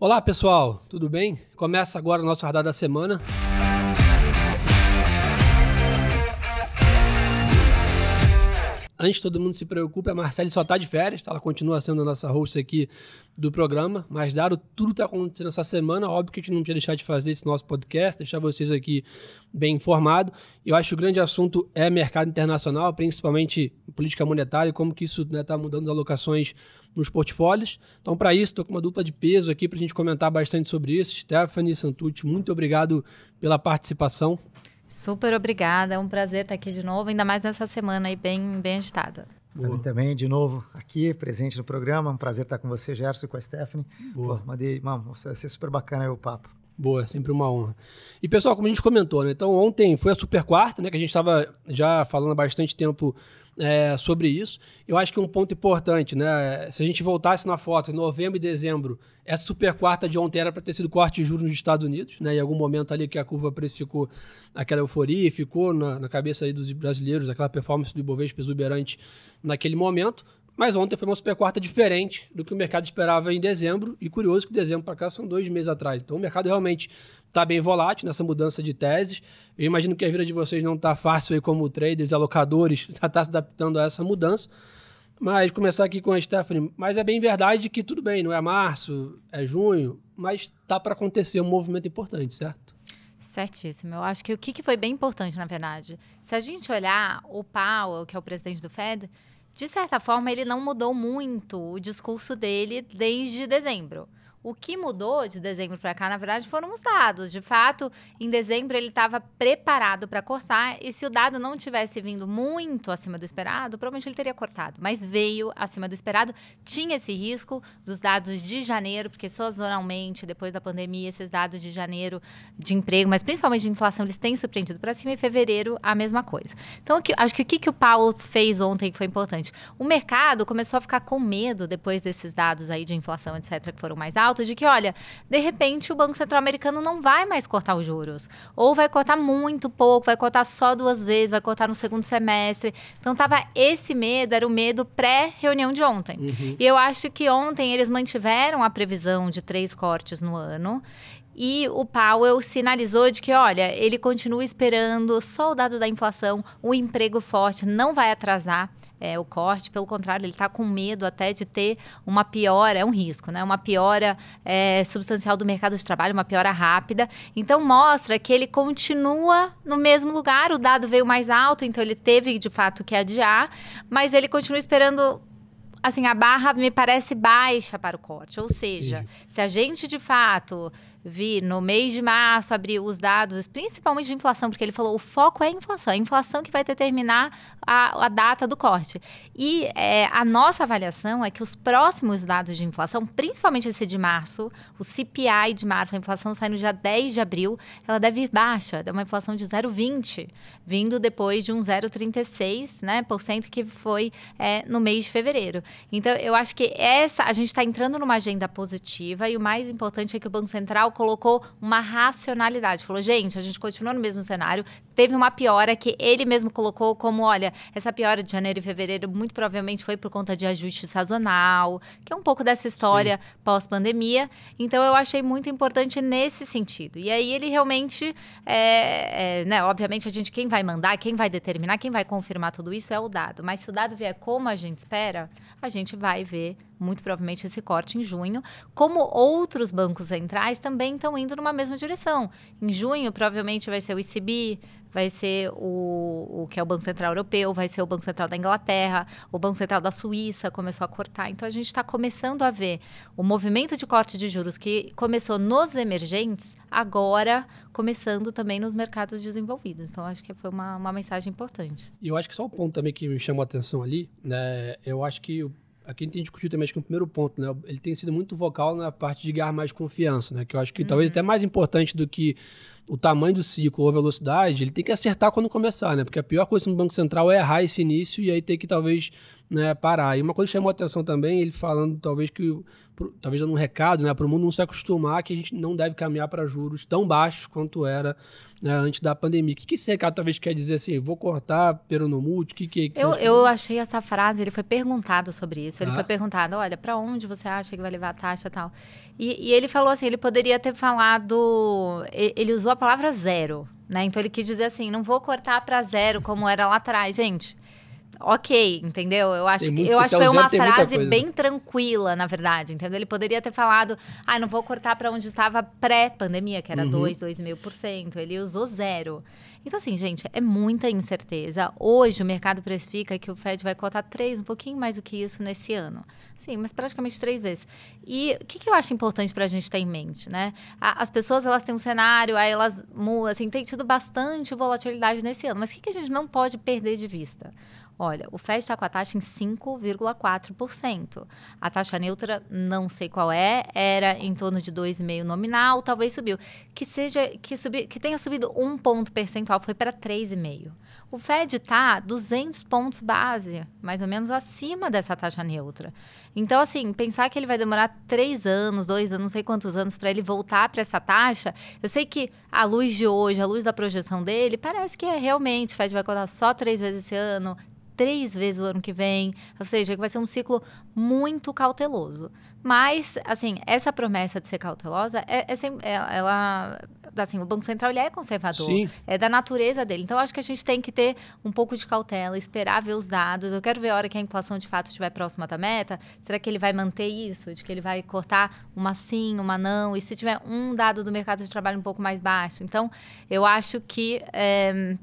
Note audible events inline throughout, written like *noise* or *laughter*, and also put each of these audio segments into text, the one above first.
Olá pessoal, tudo bem? Começa agora o nosso radar da semana. Antes todo mundo se preocupe, a Marcele só está de férias, tá? ela continua sendo a nossa host aqui do programa, mas dado tudo que está acontecendo essa semana, óbvio que a gente não quer deixar de fazer esse nosso podcast, deixar vocês aqui bem informados Eu acho que o grande assunto é mercado internacional, principalmente política monetária e como que isso está né, tá mudando as alocações nos portfólios. Então, para isso, estou com uma dupla de peso aqui para a gente comentar bastante sobre isso. Stephanie Santucci, muito obrigado pela participação. Super obrigada, é um prazer estar aqui de novo, ainda mais nessa semana aí bem, bem agitada. Boa. Mim também, de novo, aqui, presente no programa. Um prazer estar com você, Gerson, e com a Stephanie. Boa. Pô, mandei, mano, vai ser super bacana aí o papo. Boa, é sempre uma honra. E pessoal, como a gente comentou, né? Então ontem foi a super quarta, né? Que a gente estava já falando há bastante tempo é, sobre isso. Eu acho que um ponto importante, né? Se a gente voltasse na foto, em novembro e dezembro, essa super quarta de ontem era para ter sido corte de juros nos Estados Unidos, né? Em algum momento ali que a curva precificou aquela euforia, ficou na, na cabeça aí dos brasileiros, aquela performance do Ibovespa exuberante naquele momento. Mas ontem foi uma super quarta diferente do que o mercado esperava em dezembro. E curioso que dezembro para cá são dois meses atrás. Então o mercado realmente está bem volátil nessa mudança de teses. Eu imagino que a vida de vocês não está fácil aí como traders, alocadores, está *laughs* tá se adaptando a essa mudança. Mas começar aqui com a Stephanie. Mas é bem verdade que tudo bem, não é março, é junho, mas tá para acontecer um movimento importante, certo? Certíssimo. Eu acho que o que foi bem importante, na verdade, se a gente olhar o Powell, que é o presidente do Fed, de certa forma ele não mudou muito o discurso dele desde dezembro. O que mudou de dezembro para cá, na verdade, foram os dados. De fato, em dezembro ele estava preparado para cortar e se o dado não tivesse vindo muito acima do esperado, provavelmente ele teria cortado. Mas veio acima do esperado, tinha esse risco dos dados de janeiro, porque sazonalmente, depois da pandemia, esses dados de janeiro de emprego, mas principalmente de inflação, eles têm surpreendido para cima e fevereiro a mesma coisa. Então, acho que o que, que o Paulo fez ontem que foi importante? O mercado começou a ficar com medo depois desses dados aí de inflação, etc., que foram mais altos alta de que, olha, de repente o Banco Central Americano não vai mais cortar os juros. Ou vai cortar muito pouco, vai cortar só duas vezes, vai cortar no segundo semestre. Então tava esse medo, era o medo pré-reunião de ontem. Uhum. E eu acho que ontem eles mantiveram a previsão de três cortes no ano. E o Powell sinalizou de que, olha, ele continua esperando só o dado da inflação, o emprego forte não vai atrasar é, o corte. Pelo contrário, ele está com medo até de ter uma piora, é um risco, né? Uma piora é, substancial do mercado de trabalho, uma piora rápida. Então, mostra que ele continua no mesmo lugar. O dado veio mais alto, então ele teve, de fato, que adiar. Mas ele continua esperando assim, a barra me parece baixa para o corte. Ou seja, se a gente de fato vi no mês de março, abrir os dados, principalmente de inflação, porque ele falou o foco é a inflação, é a inflação que vai determinar a, a data do corte. E é, a nossa avaliação é que os próximos dados de inflação, principalmente esse de março, o CPI de março, a inflação sai no dia 10 de abril, ela deve ir baixa, dá uma inflação de 0,20, vindo depois de um 0,36%, né, por cento que foi é, no mês de fevereiro. Então, eu acho que essa, a gente está entrando numa agenda positiva e o mais importante é que o Banco Central colocou uma racionalidade. Falou, gente, a gente continua no mesmo cenário. Teve uma piora que ele mesmo colocou como, olha, essa piora de janeiro e fevereiro muito provavelmente foi por conta de ajuste sazonal, que é um pouco dessa história pós-pandemia. Então, eu achei muito importante nesse sentido. E aí, ele realmente, é, é, né, obviamente, a gente, quem vai mandar, quem vai determinar, quem vai confirmar tudo isso é o dado. Mas se o dado vier como a gente espera, a gente vai ver muito provavelmente esse corte em junho, como outros bancos centrais também estão indo numa mesma direção. Em junho, provavelmente vai ser o ICB, vai ser o, o que é o Banco Central Europeu, vai ser o Banco Central da Inglaterra, o Banco Central da Suíça começou a cortar. Então a gente está começando a ver o movimento de corte de juros que começou nos emergentes, agora começando também nos mercados desenvolvidos. Então acho que foi uma, uma mensagem importante. E eu acho que só o um ponto também que me chamou a atenção ali, né? Eu acho que o aqui a gente discutiu também, acho que o primeiro ponto, né? Ele tem sido muito vocal na parte de ganhar mais confiança, né? Que eu acho que uhum. talvez até uhum. mais importante do que o tamanho do ciclo ou a velocidade, ele tem que acertar quando começar, né? Porque a pior coisa no Banco Central é errar esse início e aí ter que talvez né, parar. E uma coisa que chamou a atenção também, ele falando talvez que, talvez dando um recado, né, para o mundo não se acostumar que a gente não deve caminhar para juros tão baixos quanto era né, antes da pandemia. O que, que esse recado talvez quer dizer assim, vou cortar peronomulti? no que, que, que eu, eu achei essa frase, ele foi perguntado sobre isso, ele ah. foi perguntado, olha, para onde você acha que vai levar a taxa tal? E, e ele falou assim, ele poderia ter falado, ele usou a palavra zero, né? Então ele quis dizer assim, não vou cortar para zero como era lá atrás, gente ok, entendeu? Eu acho, eu acho tá que foi uma frase bem tranquila, na verdade, entendeu? Ele poderia ter falado, ah, não vou cortar para onde estava pré-pandemia, que era uhum. por 2,5%. Ele usou zero. Então, assim, gente, é muita incerteza. Hoje o mercado precifica que o Fed vai cotar três, um pouquinho mais do que isso nesse ano. Sim, mas praticamente três vezes. E o que, que, eu acho importante para a gente ter em mente, né? A, as pessoas, elas têm um cenário, aí elas assim, tem tido bastante volatilidade nesse ano. Mas o que, que a gente não pode perder de vista? Olha, o FED está com a taxa em 5,4%. A taxa neutra, não sei qual é, era em torno de 2,5 nominal, talvez subiu. Que seja que, subi, que tenha subido um ponto percentual, foi para 3,5. O Fed está 200 pontos base, mais ou menos acima dessa taxa neutra. Então, assim, pensar que ele vai demorar três anos, dois anos, não sei quantos anos para ele voltar para essa taxa, eu sei que a luz de hoje, a luz da projeção dele, parece que é realmente o Fed vai cortar só três vezes esse ano, três vezes o ano que vem. Ou seja, que vai ser um ciclo muito cauteloso. Mas, assim, essa promessa de ser cautelosa, é, é, é ela, assim, o Banco Central ele é conservador. Sim. É da natureza dele. Então, acho que a gente tem que ter um pouco de cautela, esperar ver os dados. Eu quero ver a hora que a inflação, de fato, estiver próxima da meta. Será que ele vai manter isso? De que ele vai cortar uma sim, uma não? E se tiver um dado do mercado de trabalho um pouco mais baixo? Então, eu acho que... É,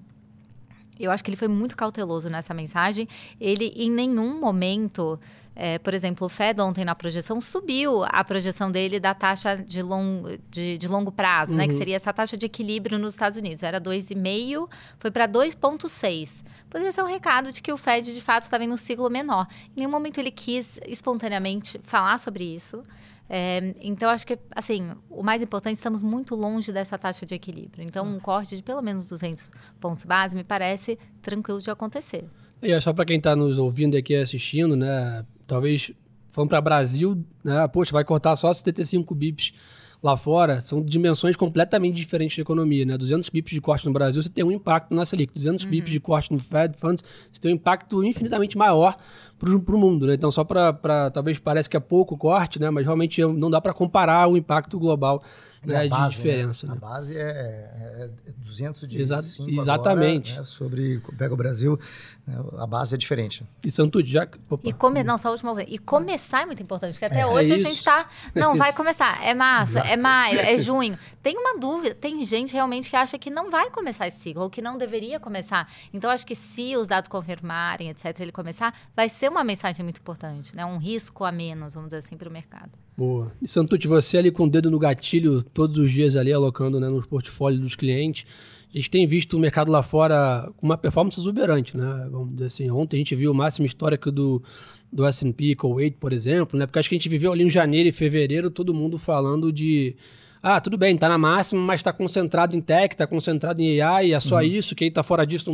eu acho que ele foi muito cauteloso nessa mensagem. Ele, em nenhum momento, é, por exemplo, o Fed ontem na projeção subiu a projeção dele da taxa de, long, de, de longo prazo, uhum. né? Que uhum. seria essa taxa de equilíbrio nos Estados Unidos. Era 2,5, foi para 2,6. Poderia ser um recado de que o Fed, de fato, tá estava em um ciclo menor. Em nenhum momento ele quis espontaneamente falar sobre isso. É, então, acho que, assim, o mais importante, estamos muito longe dessa taxa de equilíbrio. Então, um corte de pelo menos 200 pontos base me parece tranquilo de acontecer. E é só para quem está nos ouvindo aqui assistindo, né? Talvez falando para Brasil, né? Poxa, vai cortar só 75 bips lá fora. São dimensões completamente diferentes da economia, né? 200 bips de corte no Brasil, você tem um impacto na Selic. 200 uhum. bips de corte no Fed Funds, você tem um impacto infinitamente maior para o mundo, né? Então, só para. Talvez parece que é pouco corte, né? Mas realmente não dá para comparar o impacto global né, base, de né? diferença. Né? A base é, é 200 é Exa Exatamente. Agora, né? sobre pega o Brasil, né, a base é diferente. E Santo já Opa. e come, não só última vez. E começar é muito importante, porque até é, é hoje é a gente está *laughs* não é vai começar. É março, Exato. é maio, é *laughs* junho. Tem uma dúvida, tem gente realmente que acha que não vai começar esse ciclo ou que não deveria começar. Então acho que se os dados confirmarem, etc, ele começar, vai ser ser uma mensagem muito importante, né? Um risco a menos, vamos dizer assim, para o mercado. Boa. E Santucci, você ali com o dedo no gatilho todos os dias ali, alocando né, no portfólio dos clientes. A gente tem visto o mercado lá fora com uma performance exuberante, né? Vamos dizer assim, ontem a gente viu o máximo histórico do, do S&P Kuwait, por exemplo, né? Porque acho que a gente viveu ali em janeiro e fevereiro todo mundo falando de ah, tudo bem, está na máxima, mas está concentrado em tech, está concentrado em AI, é só uhum. isso, quem está fora disso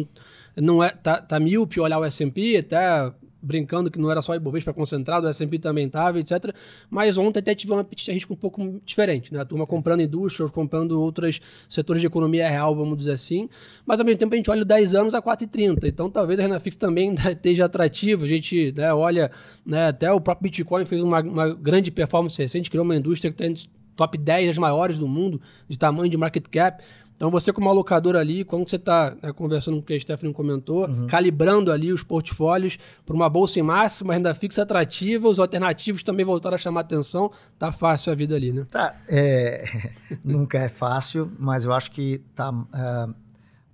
não, não é, tá, tá míope olhar o S&P, até brincando que não era só Ibovespa concentrado, o é S&P também estava, etc. Mas ontem até tive um apetite a risco um pouco diferente, né? A turma comprando indústria, comprando outros setores de economia real, vamos dizer assim. Mas ao mesmo tempo a gente olha 10 anos a 4,30. Então talvez a Renafix também *laughs* esteja atrativa. A gente né, olha, né, até o próprio Bitcoin fez uma, uma grande performance recente, criou uma indústria que está top 10 das maiores do mundo, de tamanho de market cap. Então, você como alocador ali, quando você está né, conversando com o que a Stephanie comentou, uhum. calibrando ali os portfólios para uma bolsa em massa, uma renda fixa atrativa, os alternativos também voltaram a chamar atenção, tá fácil a vida ali, né? Tá, é, *laughs* nunca é fácil, mas eu acho que tá, uh,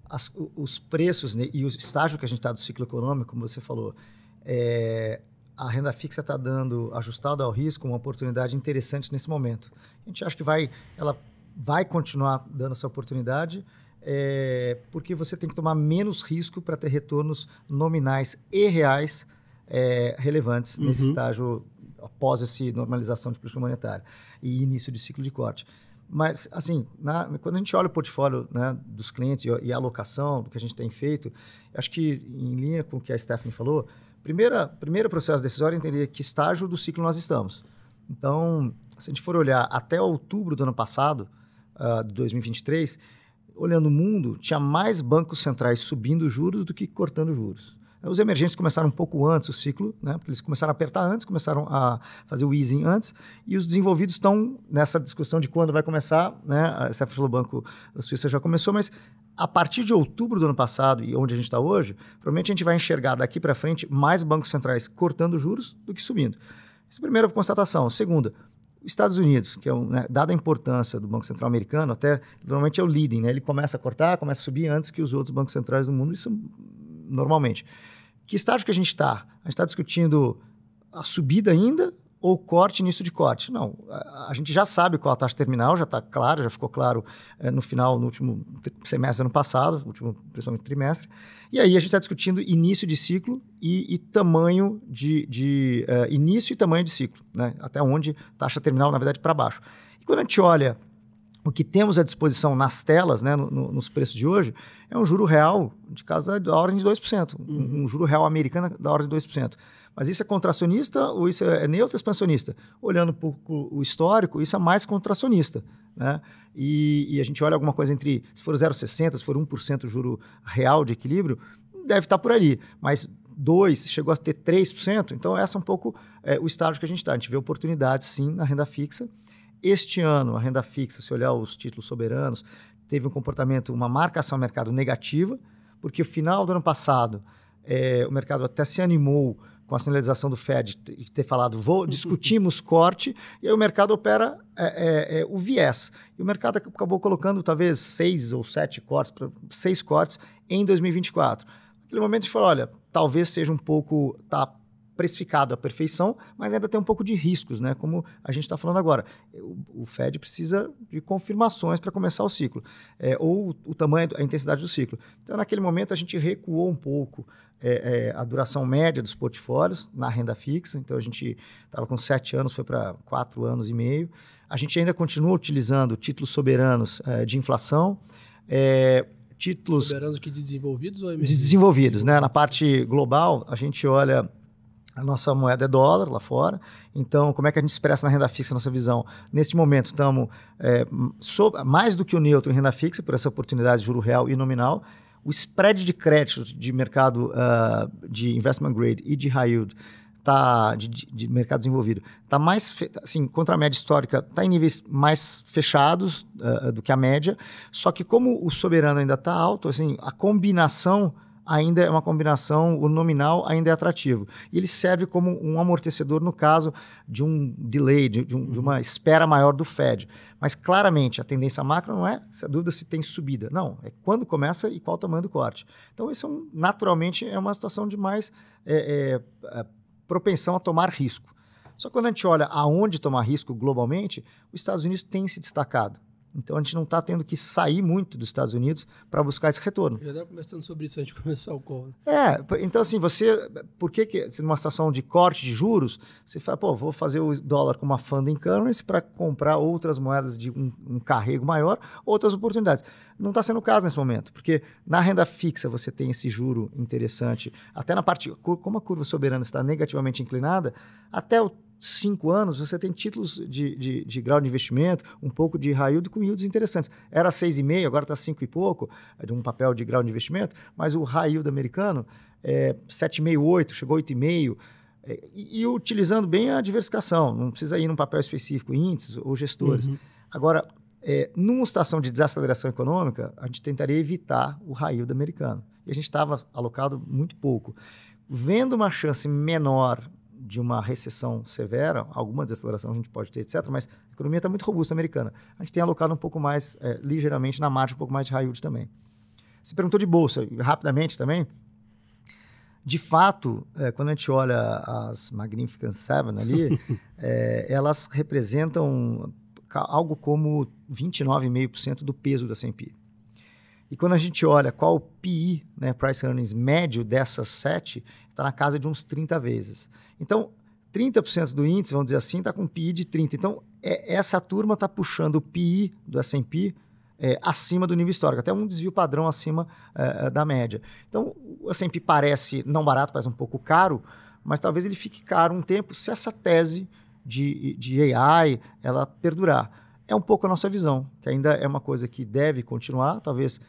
as, os preços né, e o estágio que a gente está do ciclo econômico, como você falou, é, a renda fixa está dando, ajustado ao risco, uma oportunidade interessante nesse momento. A gente acha que vai, ela vai continuar dando essa oportunidade, é, porque você tem que tomar menos risco para ter retornos nominais e reais é, relevantes uhum. nesse estágio após essa normalização de política monetária e início de ciclo de corte. Mas, assim, na, quando a gente olha o portfólio né, dos clientes e, e, a alocação do que a gente tem feito, acho que, em linha com o que a Stephanie falou, primeira, primeiro processo decisório é entender que estágio do ciclo nós estamos. Então, se a gente for olhar até outubro do ano passado, uh, de 2023, olhando o mundo, tinha mais bancos centrais subindo juros do que cortando juros. Os emergentes começaram um pouco antes o ciclo, né? porque eles começaram a apertar antes, começaram a fazer o easing antes, e os desenvolvidos estão nessa discussão de quando vai começar. Né? A Cefa falou Banco da Suíça já começou, mas a partir de outubro do ano passado e onde a gente está hoje, provavelmente a gente vai enxergar daqui para frente mais bancos centrais cortando juros do que subindo. Isso é a primeira constatação. Segunda, Estados Unidos, que é um, né, dada a importância do Banco Central americano, até normalmente é o leading, né? Ele começa a cortar, começa a subir antes que os outros bancos centrais do mundo, isso normalmente. Que estágio que a gente está? A gente está discutindo a subida ainda ou corte, início de corte. Não, a, a gente já sabe qual a taxa terminal, já está claro, já ficou claro é, no final, no último semestre do ano passado, último, principalmente trimestre. E aí a gente está discutindo início de ciclo e, e tamanho de, de uh, início e tamanho de ciclo, né? até onde taxa terminal, na verdade, para baixo. E quando a gente olha o que temos à disposição nas telas, né, no, no, nos preços de hoje, é um juro real de casa da ordem de 2%, uhum. um, um juro real americano da ordem de 2%. Mas isso é contracionista ou isso é, é neutro expansionista? Olhando um pouco o histórico, isso é mais contracionista. Né? E, e a gente olha alguma coisa entre, se for 0,60, se for 1% juro real de equilíbrio, deve estar por ali. Mas 2, chegou a ter 3%. Então, essa é um pouco é, o estágio que a gente está. A gente vê oportunidades, sim, na renda fixa. Este ano, a renda fixa, se olhar os títulos soberanos, teve um comportamento, uma marcação ao mercado negativa, porque o final do ano passado, é, o mercado até se animou com a sinalização do Fed de ter falado, vou, uhum. discutimos corte, e aí o mercado opera é, é, é, o viés. E o mercado acabou colocando talvez seis ou sete cortes, seis cortes em 2024. Naquele momento a gente falou, olha, talvez seja um pouco, tá precificado à perfeição, mas ainda tem um pouco de riscos, né? Como a gente está falando agora. O, o, Fed precisa de confirmações para começar o ciclo, é, ou o, tamanho, a intensidade do ciclo. Então, naquele momento, a gente recuou um pouco é, é, a duração média dos portfólios na renda fixa. Então, a gente estava com sete anos, foi para quatro anos e meio. A gente ainda continua utilizando títulos soberanos é, de inflação é, títulos. Soberanos que desenvolvidos ou emergentes? Desenvolvidos, né? Na parte global, a gente olha a nossa moeda é dólar lá fora. Então, como é que a gente expressa na renda fixa a nossa visão? Neste momento, estamos é, mais do que o neutro em renda fixa, por essa oportunidade de juro real e nominal. O spread de crédito de mercado uh, de investment grade e de high yield tá, de, de mercado desenvolvido está mais, assim, contra a média histórica, está em níveis mais fechados uh, do que a média. Só que como o soberano ainda está alto, assim, a combinação ainda é uma combinação, o nominal ainda é atrativo. E ele serve como um amortecedor no caso de um delay, de, de, um, de uma uhum. espera maior do Fed. Mas claramente a tendência macro não é essa dúvida se tem subida. Não, é quando começa e qual o tamanho do corte. Então, isso é um, naturalmente é uma situação de mais é, é, é propensão a tomar risco. Só que quando a gente olha aonde tomar risco globalmente, os Estados Unidos têm se destacado. Então a gente não está tendo que sair muito dos Estados Unidos para buscar esse retorno. já estava conversando sobre isso antes de *laughs* começar o call. Né? É, então assim, você, por que, que numa situação de corte de juros, você fala, pô, vou fazer o dólar com uma funding currency para comprar outras moedas de um, um carrego maior, outras oportunidades. Não está sendo o caso nesse momento, porque na renda fixa você tem esse juro interessante, até na parte, como a curva soberana está negativamente inclinada, até o cinco anos, você tem títulos de, de, de, grau de investimento, um pouco de raio com yields interessantes. Era 6,5, agora está cinco e pouco, é de um papel de grau de investimento, mas o raio do americano é 7,5, 8, chegou 8,5. e é, e, e utilizando bem a diversificação, não precisa ir num papel específico, índices ou gestores. Uhum. Agora, é, numa situação de desaceleração econômica, a gente tentaria evitar o raio do americano. E a gente estava alocado muito pouco. Vendo uma chance menor de uma recessão severa, alguma desaceleração a gente pode ter, etc., mas a economia está muito robusta americana. A gente tem alocado um pouco mais, é, ligeiramente, na margem, um pouco mais de high de também. Você perguntou de bolsa, rapidamente também. De fato, é, quando a gente olha as Magnificent Seven ali, *laughs* é, elas representam algo como 29,5% do peso da S&P. E quando a gente olha qual o PI, né, Price Earnings médio dessas sete, está na casa de uns 30 vezes. Então, 30% do índice, vamos dizer assim, está com PI de 30. Então, é, essa turma está puxando o PI do S&P é, acima do nível histórico, até um desvio padrão acima é, é da média. Então, o S&P parece não barato, parece um pouco caro, mas talvez ele fique caro um tempo se essa tese de, de AI ela perdurar. É um pouco a nossa visão, que ainda é uma coisa que deve continuar, talvez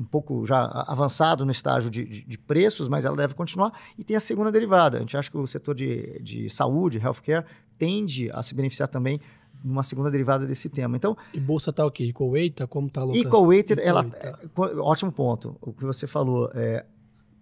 um pouco já avançado no estágio de, de, de, preços, mas ela deve continuar. E tem a segunda derivada. A gente acha que o setor de, de saúde, healthcare, tende a se beneficiar também numa segunda derivada desse tema. Então, e bolsa está o quê? Equal weight? Como está alocada? Equal weight, ela, tá. é, ótimo ponto. O que você falou, é,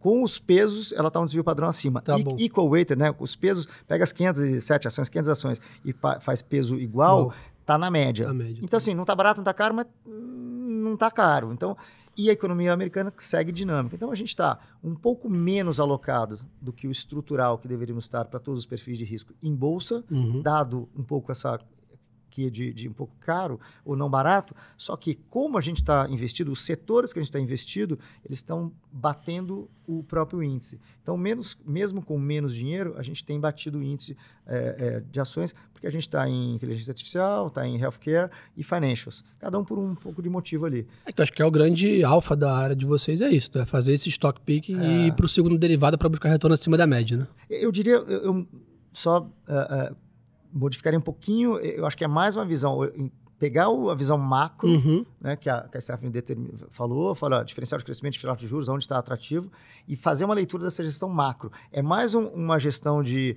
com os pesos, ela está um desvio padrão acima. Tá e, bom. Equal weight, né? Os pesos, pega as 507 ações, 500 ações e faz peso igual, está na média. Tá média. então, tá assim, bom. não está barato, não está caro, mas hum, não está caro. Então, e a economia americana segue dinâmica. Então a gente está um pouco menos alocado do que o estrutural que deveríamos estar para todos os perfis de risco em bolsa, uhum. dado um pouco essa de, de um pouco caro ou não barato, só que como a gente está investido, os setores que a gente está investido, eles estão batendo o próprio índice. Então, menos, mesmo com menos dinheiro, a gente tem batido o índice é, é, de ações, porque a gente está em inteligência artificial, está em healthcare e financials. Cada um por um pouco de motivo ali. É, eu acho que é o grande alfa da área de vocês, é isso, é fazer esse stock pick e é. ir para o segundo derivado para buscar retorno acima da média, né? Eu diria, eu, eu só... Uh, uh, modificaria um pouquinho, eu acho que é mais uma visão, pegar a visão macro, uhum. né, que a, que a Stephanie falou, falou, diferencial de crescimento de de juros, onde está atrativo, e fazer uma leitura dessa gestão macro. É mais um, uma gestão de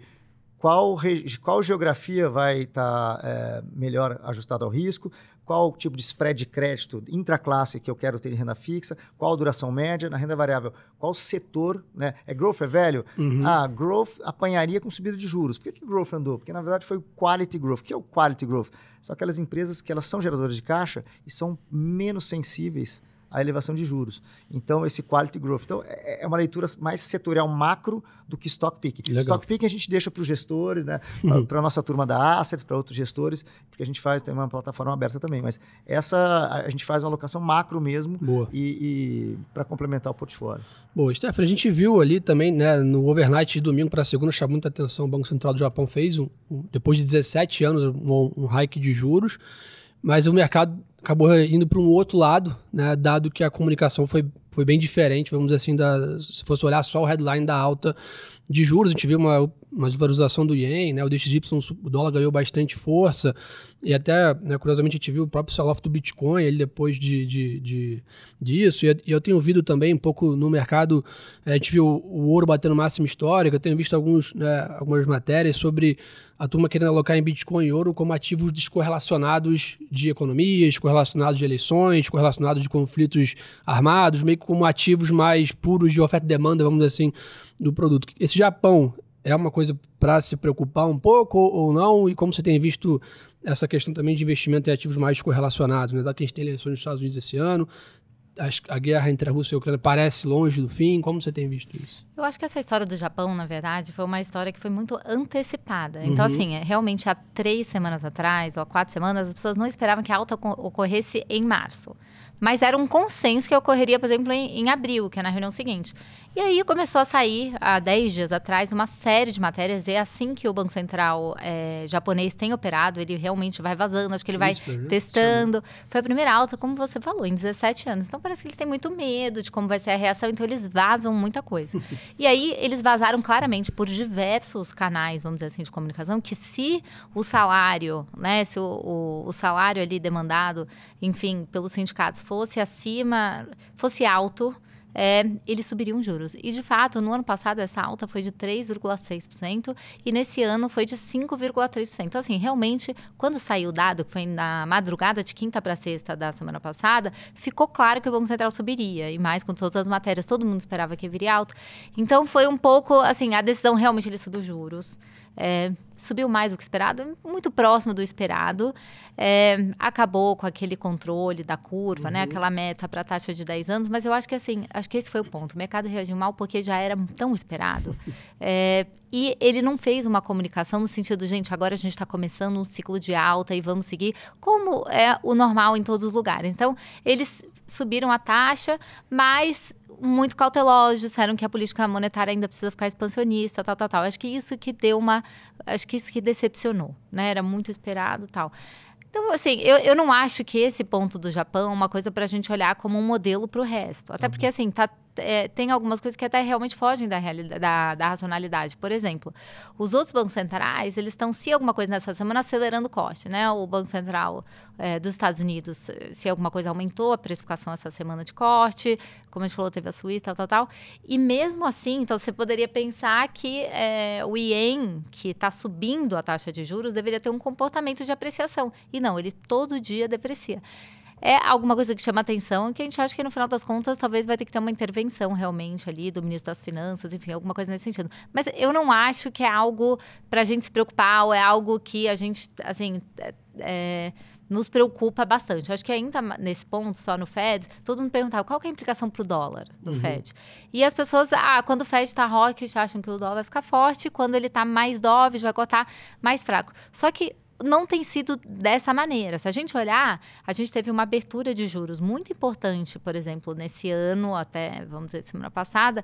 qual, qual geografia vai estar tá, é, melhor ajustada ao risco, qual tipo de spread de crédito intraclasse que eu quero ter em renda fixa, qual a duração média, na renda variável, qual setor, né? É growth, é velho? Uhum. Ah, growth apanharia com subida de juros. Por que, que growth andou? Porque, na verdade, foi o quality growth. O que é o quality growth? São aquelas empresas que elas são geradoras de caixa e são menos sensíveis a elevação de juros. Então, esse quality growth. Então, é, é uma leitura mais setorial macro do que stock picking. Legal. Stock picking a gente deixa para os gestores, né? Uhum. para a nossa turma da Assets, para outros gestores, porque a gente faz, tem uma plataforma aberta também. Mas essa a gente faz uma alocação macro mesmo Boa. e, e para complementar o portfólio. Boa, Stefano, a gente viu ali também, né, no overnight de domingo para segunda, chamou muita atenção, o Banco Central do Japão fez, um, um depois de 17 anos, um, um hike de juros. Mas o mercado acabou indo para um outro lado, né? Dado que a comunicação foi, foi bem diferente, vamos dizer assim, da, se fosse olhar só o headline da alta de juros, a gente viu uma uma desvalorização do ien, né? O DXY, o dólar ganhou bastante força. E até, né, curiosamente, a gente viu o próprio sell-off do Bitcoin ele depois de, de, de, disso. E eu tenho ouvido também um pouco no mercado, é, a gente viu o ouro batendo máximo histórico, Eu tenho visto alguns, né, algumas matérias sobre a turma querendo alocar em Bitcoin e ouro como ativos descorrelacionados de economias, correlacionados de eleições, correlacionados de conflitos armados, meio que como ativos mais puros de oferta e demanda, vamos dizer assim, do produto. Esse Japão é uma coisa para se preocupar um pouco ou não? E como você tem visto essa questão também de investimento em ativos mais correlacionados, né? Dado que a gente tem eleições nos Estados Unidos esse ano, a guerra entre a Rússia e a Ucrânia parece longe do fim? Como você tem visto isso? Eu acho que essa história do Japão, na verdade, foi uma história que foi muito antecipada. Então, uhum. assim, é, realmente há três semanas atrás, ou há quatro semanas, as pessoas não esperavam que a alta ocorresse em março. Mas era um consenso que ocorreria, por exemplo, em, em abril, que é na reunião seguinte. E aí começou a sair, há 10 dias atrás, uma série de matérias. E é assim que o Banco Central é, japonês tem operado, ele realmente vai vazando, acho que ele é vai testando. Sim. Foi a primeira alta, como você falou, em 17 anos. Então parece que eles têm muito medo de como vai ser a reação, então eles vazam muita coisa. *laughs* e aí eles vazaram claramente por diversos canais, vamos dizer assim, de comunicação, que se o salário, né, se o, o, o salário ali demandado, enfim, pelos sindicatos fosse acima, fosse alto é, eles subiriam juros. E, de fato, no ano passado, essa alta foi de 3,6% e nesse ano foi de 5,3%. Então, assim, realmente, quando saiu o dado, que foi na madrugada de quinta para sexta da semana passada, ficou claro que o Banco Central subiria. E mais, com todas as matérias, todo mundo esperava que viria alto Então, foi um pouco, assim, a decisão realmente ele subiu juros. É, subiu mais do que esperado, muito próximo do esperado. É, acabou com aquele controle da curva, né? uhum. né? Aquela meta para a taxa de 10 anos, mas eu acho que assim, acho que esse foi o ponto. O mercado reagiu mal porque já era tão esperado. *laughs* é, e ele não fez uma comunicação no sentido, gente, agora a gente está começando um ciclo de alta e vamos seguir como é o normal em todos os lugares. Então, eles subiram a taxa, mas muito cautelosos, disseram que a política monetária ainda precisa ficar expansionista, tal, tal, tal. Acho que isso que deu uma, acho que isso que decepcionou, né? Era muito esperado, tal. Então, assim, eu, eu não acho que esse ponto do Japão é uma coisa para a gente olhar como um modelo para o resto. Até uhum. porque, assim, tá é, tem algumas coisas que até realmente fogem da, da, da, racionalidade. Por exemplo, os outros bancos centrais, eles estão, se alguma coisa nessa semana, acelerando o corte, né? O Banco Central é, dos Estados Unidos, se alguma coisa aumentou a precificação essa semana de corte, como a gente falou, teve a Suíça, tal, tal, tal. E mesmo assim, então você poderia pensar que é, o IEM, que está subindo a taxa de juros, deveria ter um comportamento de apreciação. E não, ele todo dia deprecia é alguma coisa que chama atenção que a gente acha que no final das contas talvez vai ter que ter uma intervenção realmente ali do ministro das Finanças, enfim, alguma coisa nesse sentido. Mas eu não acho que é algo para a gente se preocupar ou é algo que a gente, assim, é, é nos preocupa bastante. Eu acho que ainda nesse ponto, só no Fed, todo mundo perguntava qual é a implicação para o dólar do uhum. Fed. E as pessoas, ah, quando o Fed está rock, acham que o dólar vai ficar forte, quando ele está mais dovish, vai cotar mais fraco. Só que não tem sido dessa maneira. Se a gente olhar, a gente teve uma abertura de juros muito importante, por exemplo, nesse ano, até, vamos dizer, semana passada.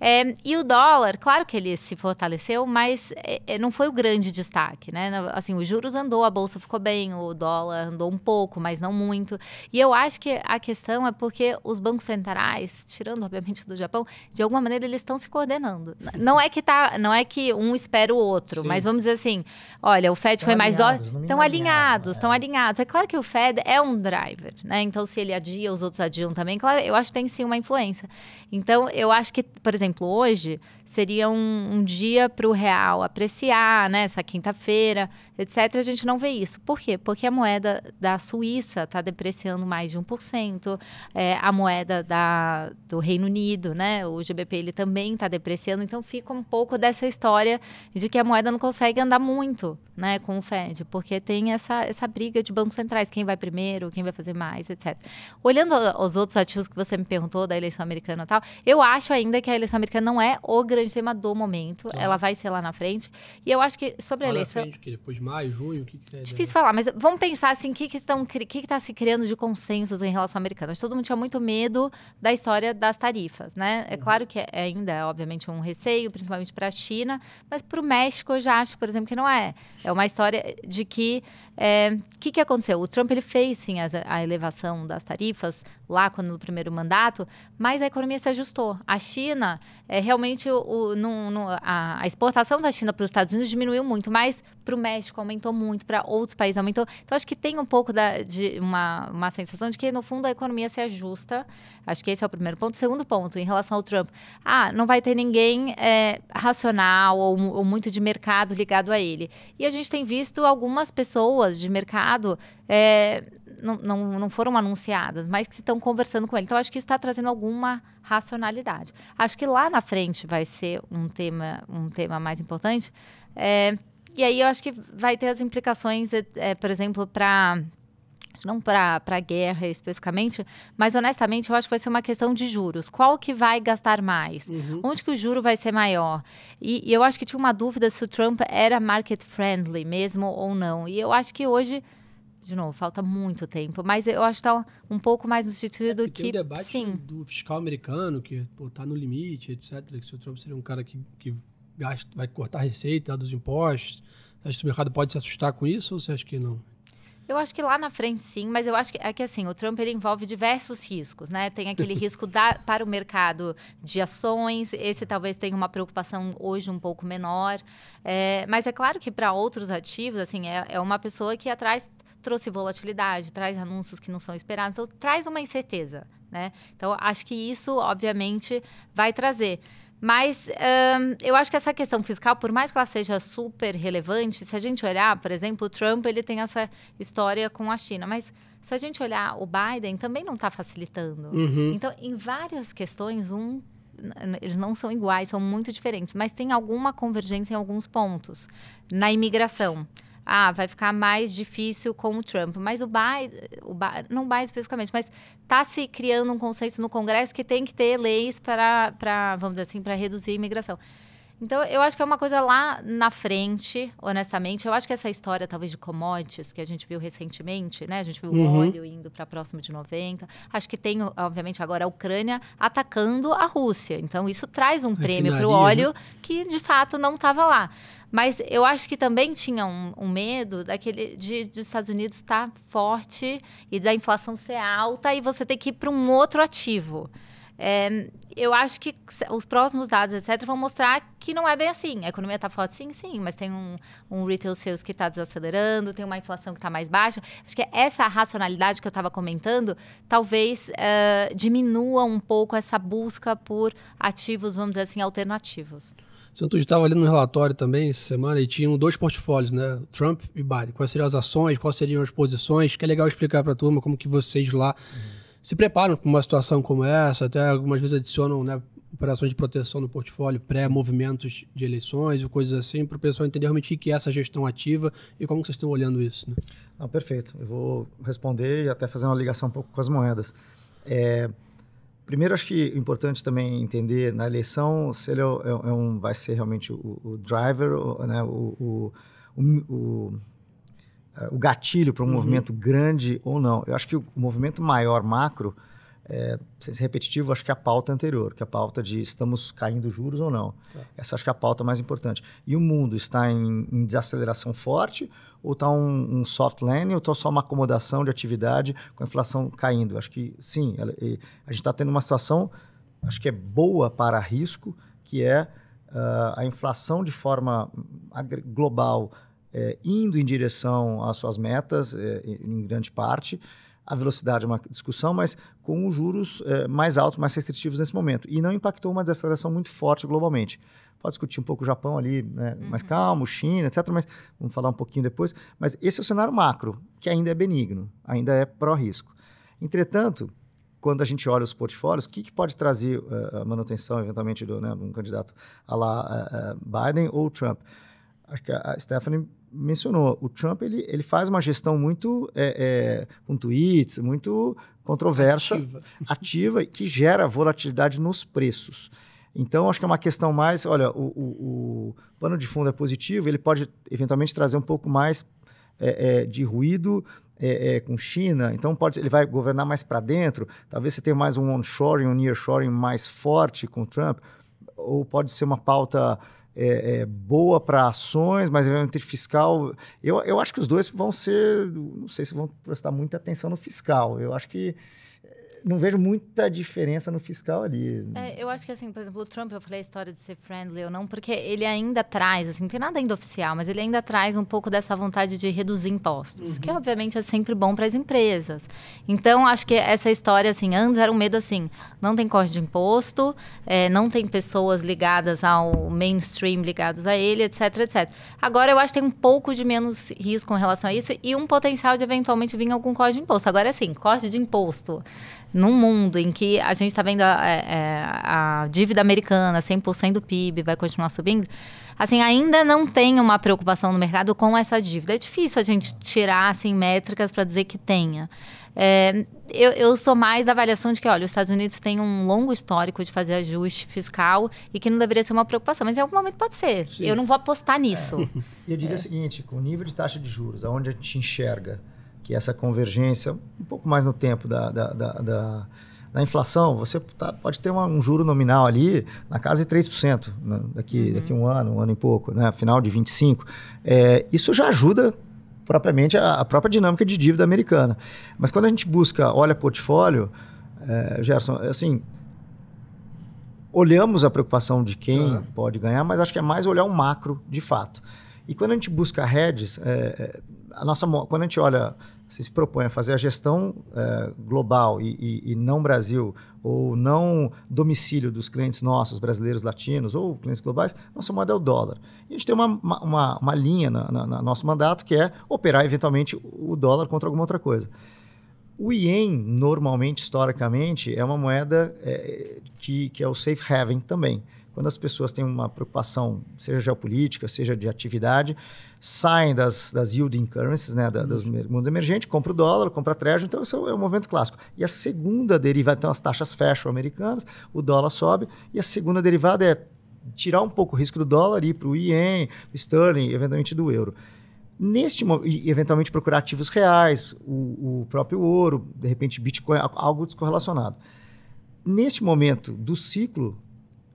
É, e o dólar, claro que ele se fortaleceu, mas é, é não foi o grande destaque, né? Assim, os juros andou, a bolsa ficou bem, o dólar andou um pouco, mas não muito. E eu acho que a questão é porque os bancos centrais, tirando, obviamente, do Japão, de alguma maneira eles estão se coordenando. Não é que, tá, não é que um espera o outro, Sim. mas vamos dizer assim, olha, o FED foi mais dólar estão alinhados, estão é. alinhados. É claro que o Fed é um driver, né? Então, se ele adia, os outros adiam também. Claro, eu acho que tem sim uma influência. Então, eu acho que, por exemplo, hoje, seria um, um dia para o real apreciar, né? Essa quinta-feira, etc. A gente não vê isso. Por quê? Porque a moeda da Suíça está depreciando mais de 1%, é, a moeda da, do Reino Unido, né? O GBP ele também está depreciando, então fica um pouco dessa história de que a moeda não consegue andar muito, né, com o Fed, porque tem essa, essa briga de bancos centrais, quem vai primeiro, quem vai fazer mais, etc. Olhando os outros ativos que você me perguntou da eleição americana e tal, eu acho ainda que a eleição americana não é o grande durante o tema do momento. Tá. Ela vai ser lá na frente. E eu acho que sobre lá a eleição. frente, que depois de maio, junho, o que, que é, Difícil né? falar, mas vamos pensar assim: o que está que que tá se criando de consensos em relação à americana? Todo mundo tinha muito medo da história das tarifas, né? É uhum. claro que é, ainda é, obviamente, um receio, principalmente para a China, mas para o México eu já acho, por exemplo, que não é. É uma história de que. O eh, é, que, que aconteceu? O Trump ele fez sim a, a elevação das tarifas lá quando no primeiro mandato, mas a economia se ajustou. A China, é, realmente, o, o a, a, exportação da China para os Estados Unidos diminuiu muito, mas para o México aumentou muito, para outros países aumentou. Então, acho que tem um pouco da, de uma, uma sensação de que, no fundo, a economia se ajusta. Acho que esse é o primeiro ponto. Segundo ponto, em relação ao Trump, ah, não vai ter ninguém é, racional ou, ou muito de mercado ligado a ele. E a gente tem visto algumas pessoas de mercado é, não, não, não foram anunciadas, mas que estão conversando com ele. Então, acho que isso está trazendo alguma racionalidade. Acho que lá na frente vai ser um tema, um tema mais importante. É, e aí eu acho que vai ter as implicações, é, é por exemplo, para não para a guerra especificamente, mas honestamente eu acho que vai ser uma questão de juros. Qual que vai gastar mais? Uhum. Onde que o juro vai ser maior? E, e eu acho que tinha uma dúvida se o Trump era market friendly mesmo ou não. E eu acho que hoje de novo, falta muito tempo, mas eu acho que está um pouco mais no sentido é, que. Tem um debate sim. do fiscal americano, que pô, tá no limite, etc. Que se o Trump seria um cara que, que gasta, vai cortar a receita dos impostos. Você acha que o mercado pode se assustar com isso ou você acha que não? Eu acho que lá na frente sim, mas eu acho que é que assim, o Trump ele envolve diversos riscos, né? Tem aquele *laughs* risco da, para o mercado de ações, esse talvez tenha uma preocupação hoje um pouco menor. É, mas é claro que para outros ativos, assim, é, é uma pessoa que atrás trouxe volatilidade, traz anúncios que não são esperados, então traz uma incerteza, né? Então, acho que isso, obviamente, vai trazer. Mas eu acho que essa questão fiscal, por mais que ela seja super relevante, se a gente olhar, por exemplo, o Trump ele tem essa história com a China, mas se a gente olhar o Biden também não está facilitando. Uhum. Então, em várias questões, um eles não são iguais, são muito diferentes, mas tem alguma convergência em alguns pontos. Na imigração, ah, vai ficar mais difícil com o Trump. Mas o Biden, o Biden não Biden especificamente, mas está se criando um conceito no Congresso que tem que ter leis para, vamos dizer assim, para reduzir a imigração. Então, eu acho que é uma coisa lá na frente, honestamente. Eu acho que essa história, talvez, de commodities que a gente viu recentemente, né? A gente viu uhum. o óleo indo para próximo de 90. Acho que tem, obviamente, agora a Ucrânia atacando a Rússia. Então, isso traz um é prêmio para o óleo né? que, de fato, não estava lá. Mas eu acho que também tinha um, um medo daquele de, de, Estados Unidos estar tá forte e da inflação ser alta e você ter que ir para um outro ativo. É, eu acho que os próximos dados, etc., vão mostrar que não é bem assim. A economia está forte, sim, sim, mas tem um, um retail sales que está desacelerando, tem uma inflação que está mais baixa. Acho que essa racionalidade que eu estava comentando talvez eh, diminua um pouco essa busca por ativos, vamos dizer assim, alternativos. Santos estava ali no relatório também essa semana e tinham dois portfólios, né? Trump e Biden. Quais seriam as ações, quais seriam as posições? Que é legal explicar para a turma como que vocês lá. Uhum se preparam para uma situação como essa, até algumas vezes adicionam né, operações de proteção no portfólio pré-movimentos de eleições e coisas assim, para o pessoal entender realmente o que é essa gestão ativa e como vocês estão olhando isso. Né? Não, perfeito. Eu vou responder e até fazer uma ligação um pouco com as moedas. É, primeiro, acho que é importante também entender na eleição se ele é, é, é um, vai ser realmente o, o driver, né, o, o, o eh, o gatilho para um uhum. movimento grande ou não. Eu acho que o movimento maior, macro, é, sem ser repetitivo, acho que é a pauta anterior, que é a pauta de estamos caindo juros ou não. Tá. Essa acho que é a pauta mais importante. E o mundo está em, em desaceleração forte ou está um, um, soft landing ou está só uma acomodação de atividade com a inflação caindo? Acho que sim, ela, a gente está tendo uma situação, acho que é boa para risco, que é uh, a inflação de forma global, é, indo em direção às suas metas, é, em grande parte. A velocidade é uma discussão, mas com os juros é, mais altos, mais restritivos nesse momento. E não impactou uma desaceleração muito forte globalmente. Pode discutir um pouco o Japão ali, né, uhum. mais calmo, China, etc. Mas vamos falar um pouquinho depois. Mas esse é o cenário macro, que ainda é benigno, ainda é pró-risco. Entretanto, quando a gente olha os portfólios, o que, que pode trazer uh, a manutenção, eventualmente, né, de né, um candidato a lá uh, Biden ou Trump? Acho que a Stephanie mencionou, o Trump ele, ele faz uma gestão muito é, é, com tweets, muito controversa, ativa. *laughs* ativa, que gera volatilidade nos preços. Então, acho que é uma questão mais, olha, o, o, o pano de fundo é positivo, ele pode eventualmente trazer um pouco mais é, é de ruído é, é, com China, então pode, ele vai governar mais para dentro, talvez você tenha mais um onshoring, um nearshoring mais forte com Trump, ou pode ser uma pauta é, é boa para ações, mas eventualmente fiscal. Eu, eu acho que os dois vão ser. Não sei se vão prestar muita atenção no fiscal. Eu acho que não vejo muita diferença no fiscal ali. É, eu acho que, assim, por exemplo, o Trump, eu falei a história de ser friendly ou não, porque ele ainda traz, assim, não tem nada ainda oficial, mas ele ainda traz um pouco dessa vontade de reduzir impostos, uhum. que obviamente é sempre bom para as empresas. Então, acho que essa história, assim, antes era um medo assim, não tem corte de imposto, é, não tem pessoas ligadas ao mainstream, ligados a ele, etc, etc. Agora, eu acho que tem um pouco de menos risco em relação a isso e um potencial de eventualmente vir algum corte de imposto. Agora, assim, corte de imposto num mundo em que a gente está vendo a, é, é, a, dívida americana, 100% do PIB, vai continuar subindo, assim, ainda não tem uma preocupação no mercado com essa dívida. É difícil a gente tirar, assim, métricas para dizer que tenha. É, eu, eu, sou mais da avaliação de que, olha, os Estados Unidos têm um longo histórico de fazer ajuste fiscal e que não deveria ser uma preocupação, mas em algum momento pode ser. Sim. Eu não vou apostar nisso. É. Eu diria é. o seguinte, com o nível de taxa de juros, aonde a gente enxerga que essa convergência, um pouco mais no tempo da, da, da, da, da inflação, você tá, pode ter uma, um juro nominal ali na casa de 3% né? daqui, uhum. daqui um ano, um ano e pouco, né? final de 25%. É, isso já ajuda propriamente a, a, própria dinâmica de dívida americana. Mas quando a gente busca, olha portfólio, é, Gerson, é assim, olhamos a preocupação de quem pode ganhar, mas acho que é mais olhar o macro de fato. E quando a gente busca redes, é, é, a nossa, quando a gente olha se, se propõe a fazer a gestão eh, global e, e, e, não Brasil, ou não domicílio dos clientes nossos, brasileiros, latinos, ou clientes globais, nossa moeda é o dólar. E a gente tem uma, uma, uma linha no nosso mandato que é operar eventualmente o dólar contra alguma outra coisa. O ien, normalmente, historicamente, é uma moeda é, que, que é o safe haven também. Quando as pessoas têm uma preocupação, seja geopolítica, seja de atividade, saem das, das yielding currencies, né, da, dos uhum. mundos emergentes, compra o dólar, compra a treasury, então isso é o um é movimento clássico. E a segunda derivada, então as taxas fecham americanas, o dólar sobe, e a segunda derivada é tirar um pouco o risco do dólar e ir para o ien, sterling, eventualmente do euro. Neste e eventualmente procurar ativos reais, o, o próprio ouro, de repente Bitcoin, algo descorrelacionado. Neste momento do ciclo,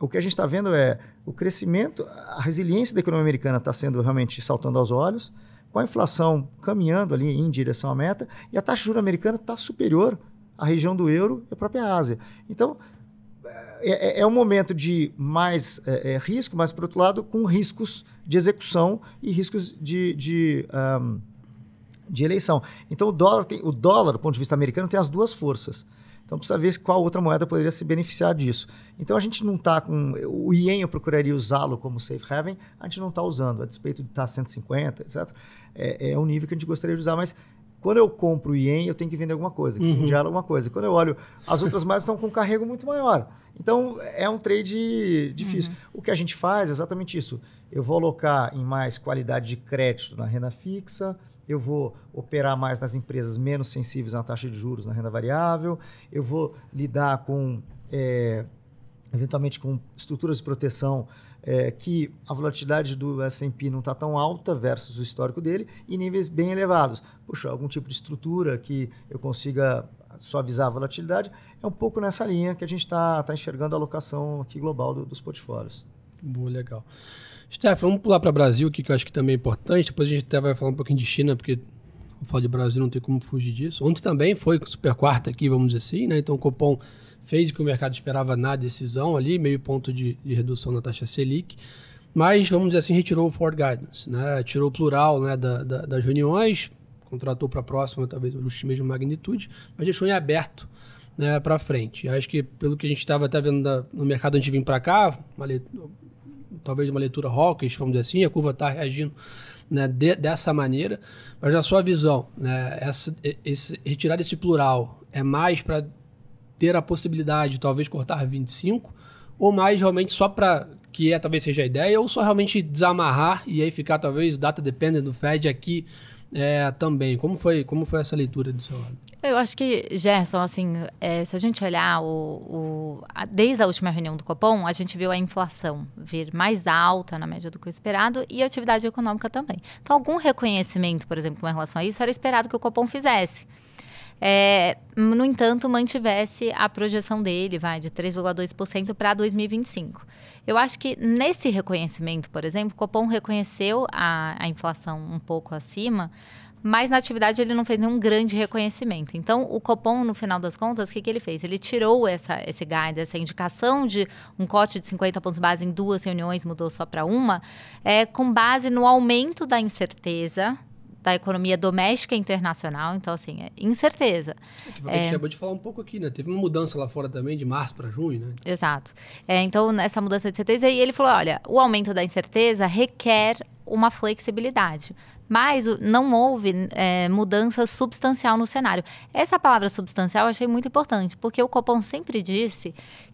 o que a gente está vendo é o crescimento, a resiliência da economia americana está sendo realmente saltando aos olhos, com a inflação caminhando ali em direção à meta, e a taxa de juros americana está superior à região do euro e à própria Ásia. Então, é, é, é um momento de mais é, é, risco, mas, por outro lado, com riscos de execução e riscos de, de, um, de eleição. Então, o dólar, tem, o dólar, do ponto de vista americano, tem as duas forças. Então precisa ver qual outra moeda poderia se beneficiar disso. Então a gente não está com. O Ien eu procuraria usá-lo como safe haven, a gente não está usando, a despeito de estar tá 150, etc. É, é um nível que a gente gostaria de usar, mas quando eu compro ien, eu tenho que vender alguma coisa, que uhum. alguma coisa. Quando eu olho, as outras moedas estão com um carrego muito maior. Então, é um trade difícil. Uhum. O que a gente faz é exatamente isso. Eu vou alocar em mais qualidade de crédito na renda fixa, eu vou operar mais nas empresas menos sensíveis à taxa de juros na renda variável, eu vou lidar com, é, eventualmente, com estruturas de proteção é, que a volatilidade do S&P não está tão alta versus o histórico dele e níveis bem elevados. Puxa, algum tipo de estrutura que eu consiga suavizar a volatilidade é um pouco nessa linha que a gente está tá enxergando a alocação aqui global do, dos portfólios. Boa, legal. Stefan, vamos pular para o Brasil aqui, que eu acho que também é importante. Depois a gente até vai falar um pouquinho de China, porque falar de Brasil não tem como fugir disso. Ontem também foi super quarta aqui, vamos dizer assim, né? Então o Copom fez o que o mercado esperava na decisão ali, meio ponto de, de redução na taxa Selic, mas, vamos dizer assim, retirou o Ford Guidance, né? tirou o plural né, da, da, das reuniões, contratou para a próxima, talvez ajuste mesmo magnitude, mas deixou em aberto né, para frente. Acho que pelo que a gente estava até vendo da, no mercado antes de vir para cá, uma leitura, talvez uma leitura hawkish, vamos dizer assim, a curva está reagindo né, de, dessa maneira, mas na sua visão, né, essa, esse, retirar esse plural é mais para ter a possibilidade, talvez, cortar 25, ou mais realmente só para que é talvez seja a ideia, ou só realmente desamarrar e aí ficar talvez data dependent do Fed aqui é, também. Como foi, como foi essa leitura do seu lado? Eu acho que, Gerson, assim, é, se a gente olhar o, o a, desde a última reunião do Copom, a gente viu a inflação vir mais alta na média do que o esperado e a atividade econômica também. Então, algum reconhecimento, por exemplo, com relação a isso, era esperado que o Copom fizesse. É, no entanto, mantivesse a projeção dele, vai, de 3,2% para 2025. Eu acho que nesse reconhecimento, por exemplo, o Copom reconheceu a, a inflação um pouco acima, mas na atividade ele não fez nenhum grande reconhecimento. Então, o Copom, no final das contas, o que, que ele fez? Ele tirou essa, esse guide, essa indicação de um corte de 50 pontos base em duas reuniões, mudou só para uma, é, com base no aumento da incerteza da economia doméstica e internacional. Então, assim, é incerteza. É, a gente é. acabou de falar um pouco aqui, né? Teve uma mudança lá fora também, de março para junho, né? Exato. É, então, nessa mudança de certeza, e ele falou, olha, o aumento da incerteza requer uma flexibilidade. Mas não houve é, mudança substancial no cenário. Essa palavra substancial eu achei muito importante, porque o Copom sempre disse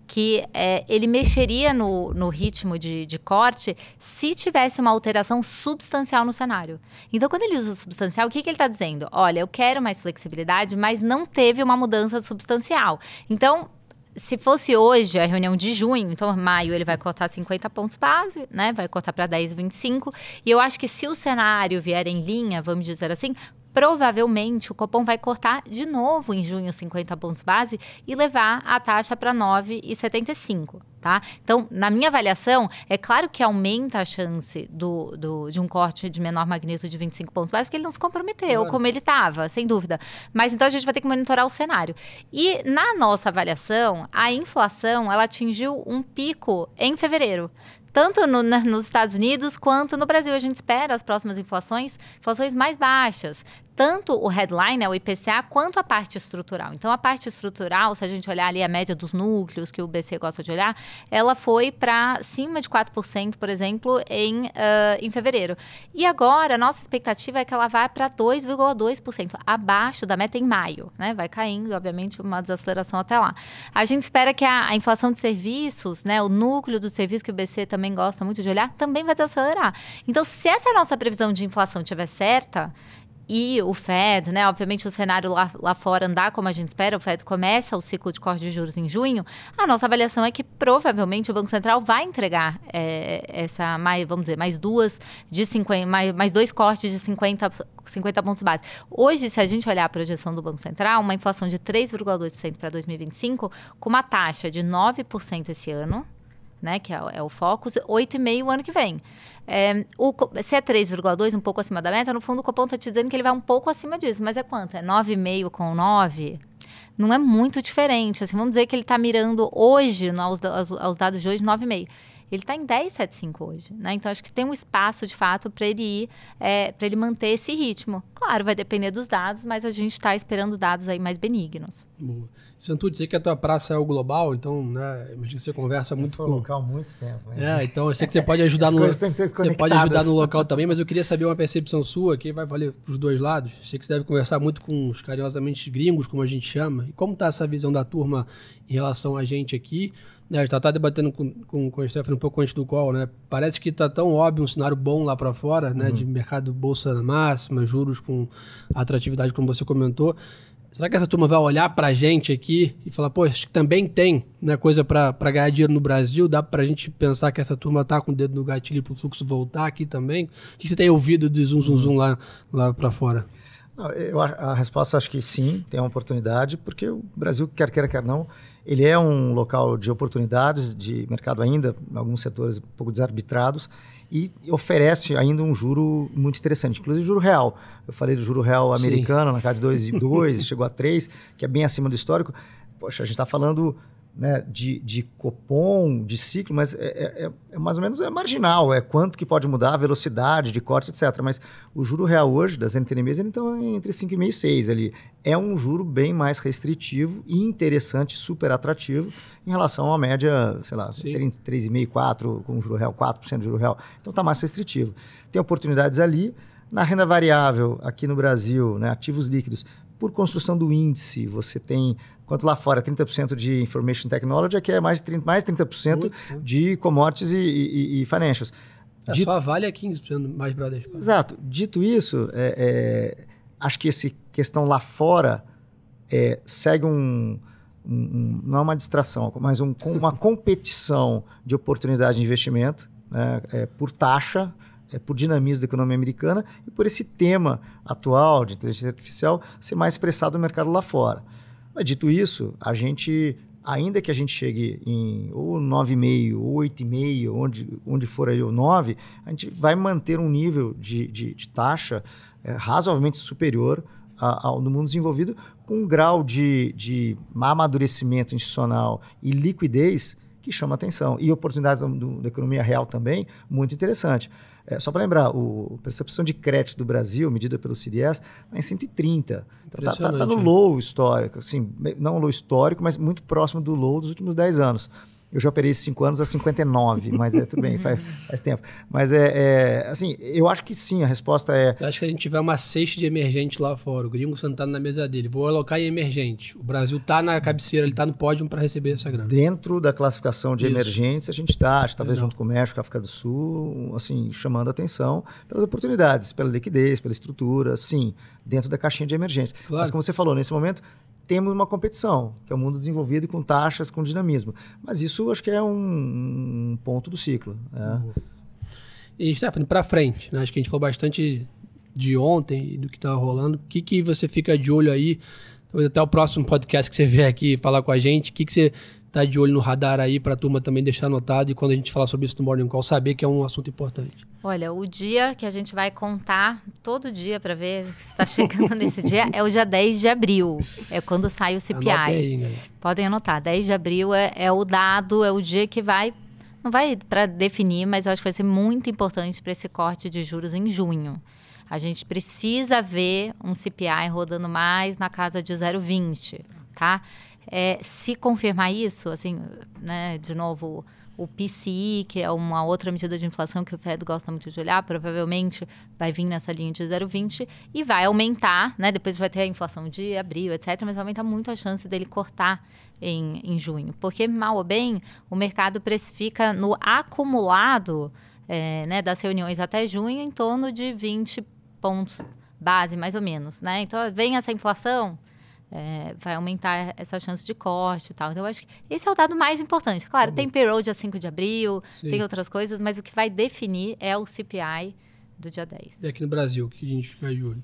que é, ele mexeria no, no ritmo de, de, corte se tivesse uma alteração substancial no cenário. Então, quando ele usa substancial, o que, que ele está dizendo? Olha, eu quero mais flexibilidade, mas não teve uma mudança substancial. Então, se fosse hoje a reunião de junho, então maio ele vai cortar 50 pontos base, né? Vai cortar para 10,25. E eu acho que se o cenário vier em linha, vamos dizer assim, provavelmente o Copom vai cortar de novo em junho 50 pontos base e levar a taxa para 9,75. Tá? Então, na minha avaliação, é claro que aumenta a chance do, do, de um corte de menor magnitude de 25 pontos base, porque ele não se comprometeu claro. como ele estava, sem dúvida. Mas então a gente vai ter que monitorar o cenário. E na nossa avaliação, a inflação ela atingiu um pico em fevereiro tanto no, na, né, nos Estados Unidos quanto no Brasil. A gente espera as próximas inflações, inflações mais baixas tanto o headline, né, o IPCA, quanto a parte estrutural. Então, a parte estrutural, se a gente olhar ali a média dos núcleos, que o BC gosta de olhar, ela foi para cima de 4%, por exemplo, em, uh, em fevereiro. E agora, a nossa expectativa é que ela vá para 2,2%, abaixo da meta em maio. Né? Vai caindo, obviamente, uma desaceleração até lá. A gente espera que a, a inflação de serviços, né, o núcleo do serviço que o BC também gosta muito de olhar, também vai desacelerar. Então, se essa é nossa previsão de inflação estiver certa, e o Fed, né? Obviamente o cenário lá, lá fora andar como a gente espera, o Fed começa o ciclo de corte de juros em junho, a nossa avaliação é que provavelmente o Banco Central vai entregar é, essa, mais, vamos dizer, mais duas de 50, mais, mais dois cortes de 50, 50 pontos base. Hoje, se a gente olhar a projeção do Banco Central, uma inflação de 3,2% para 2025, com uma taxa de 9% esse ano, né, que é, é o Focus, 8,5 o ano que vem. É, o, se é 3,2, um pouco acima da meta, no fundo o Copom está te dizendo que ele vai um pouco acima disso. Mas é quanto? É 9,5 com 9? Não é muito diferente. Assim, vamos dizer que ele está mirando hoje, aos, aos, aos dados de hoje, 9,5. Ele está em 10,75 hoje, né? Então acho que tem um espaço de fato para ele ir, é, para ele manter esse ritmo. Claro, vai depender dos dados, mas a gente está esperando dados aí mais benignos. Boa. Santu, dizer que a tua praça é o global, então, né? Imagina que você conversa eu muito com... local muito tempo. Né? É, então eu sei que você pode *laughs* ajudar no você pode ajudar no local *laughs* também, mas eu queria saber uma percepção sua que vai valer para os dois lados. Sei que você deve conversar muito com os carinhosamente gringos, como a gente chama. E como está essa visão da turma em relação a gente aqui? Né, a gente está debatendo com, com, com a Stephanie um pouco antes do call, né? Parece que está tão óbvio um cenário bom lá para fora, né? Uhum. De mercado bolsa máxima, juros com atratividade, como você comentou. Será que essa turma vai olhar para a gente aqui e falar, pô, acho que também tem né, coisa para ganhar dinheiro no Brasil? Dá para a gente pensar que essa turma está com o dedo no gatilho para o fluxo voltar aqui também? O que você tem ouvido de zum, zum, zum uhum. lá, lá para fora? Eu, a resposta acho que sim, tem uma oportunidade, porque o Brasil, quer queira, quer não, ele é um local de oportunidades de mercado ainda, em alguns setores um pouco desarbitrados, e oferece ainda um juro muito interessante, inclusive juro real. Eu falei do juro real americano, Sim. na casa de 2,2, *laughs* chegou a 3, que é bem acima do histórico. Poxa, a gente está falando né, de, de copom, de ciclo, mas é, é, é, é, mais ou menos é marginal, é quanto que pode mudar a velocidade de corte, etc. Mas o juro real hoje das NTNBs ele então é entre 5,5 e 6 ali. É um juro bem mais restritivo e interessante, super atrativo em relação à média, sei lá, 3,5, 4 com juro real, 4% de juro real. Então está mais restritivo. Tem oportunidades ali. Na renda variável, aqui no Brasil, né, ativos líquidos, por construção do índice, você tem Quanto lá fora 30% de Information Technology, aqui é mais de 30%, mais 30% uhum. de commodities e, e, e financials. É, Dito... Só Vale é 15% mais Bradesco. Exato. Dito isso, é, é, acho que essa questão lá fora é, segue um, um, não é uma distração, mas um, uma *laughs* competição de oportunidade de investimento né, é, por taxa, é, por dinamismo da economia americana e por esse tema atual de inteligência artificial ser mais expressado no mercado lá fora. Mas dito isso, a gente, ainda que a gente chegue em ou 9,5, ou 8,5, onde, onde for aí o 9, a gente vai manter um nível de, de, de taxa é, razoavelmente superior ao do mundo desenvolvido, com um grau de, de amadurecimento institucional e liquidez que chama atenção. E oportunidades da economia real também, muito interessante. É, só para lembrar, o percepção de crédito do Brasil, medida pelo CDS, está em 130. Está tá, tá, tá no low histórico, assim, não low histórico, mas muito próximo do low dos últimos 10 anos. Eu já operei cinco anos a 59, mas é tudo bem, *laughs* faz, faz tempo. Mas é, é, assim, eu acho que sim, a resposta é. Você acha que a gente tiver uma cesta de emergente lá fora, o gringo sentado na mesa dele, vou alocar em emergente. O Brasil está na cabeceira, ele está no pódio para receber essa grana. Dentro da classificação de Isso. emergentes, a gente está, talvez junto com o México, África do Sul, assim, chamando atenção pelas oportunidades, pela liquidez, pela estrutura, sim, dentro da caixinha de emergência. Claro. Mas como você falou, nesse momento, temos uma competição, que é o um mundo desenvolvido com taxas, com dinamismo. Mas isso acho que é um, um ponto do ciclo. Né? Uhum. E, Stephanie, para frente, né? acho que a gente falou bastante de ontem e do que está rolando. O que, que você fica de olho aí? Talvez até o próximo podcast que você vier aqui falar com a gente. O que, que você tá de olho no radar aí para a turma também deixar anotado e quando a gente falar sobre isso no Morning Call, saber que é um assunto importante. Olha, o dia que a gente vai contar todo dia para ver se está chegando *laughs* nesse dia é o dia 10 de abril. É quando sai o CPI. Aí, né? Podem anotar, 10 de abril é, é o dado, é o dia que vai não vai para definir, mas eu acho que vai ser muito importante para esse corte de juros em junho. A gente precisa ver um CPI rodando mais na casa de 0,20, tá? É, se confirmar isso, assim, né, de novo, o PCI, que é uma outra medida de inflação que o Fed gosta muito de olhar, provavelmente vai vir nessa linha de 0,20 e vai aumentar, né? Depois vai ter a inflação de abril, etc., mas vai aumentar muito a chance dele cortar em, em junho. Porque, mal ou bem, o mercado precifica no acumulado é, né, das reuniões até junho em torno de 20 pontos base, mais ou menos, né? Então, vem essa inflação é, vai aumentar essa chance de corte e tal. Então, eu acho que esse é o dado mais importante. Claro, tá tem uhum. payroll dia 5 de abril, Sim. tem outras coisas, mas o que vai definir é o CPI do dia 10. E aqui no Brasil, o que a gente fica de olho?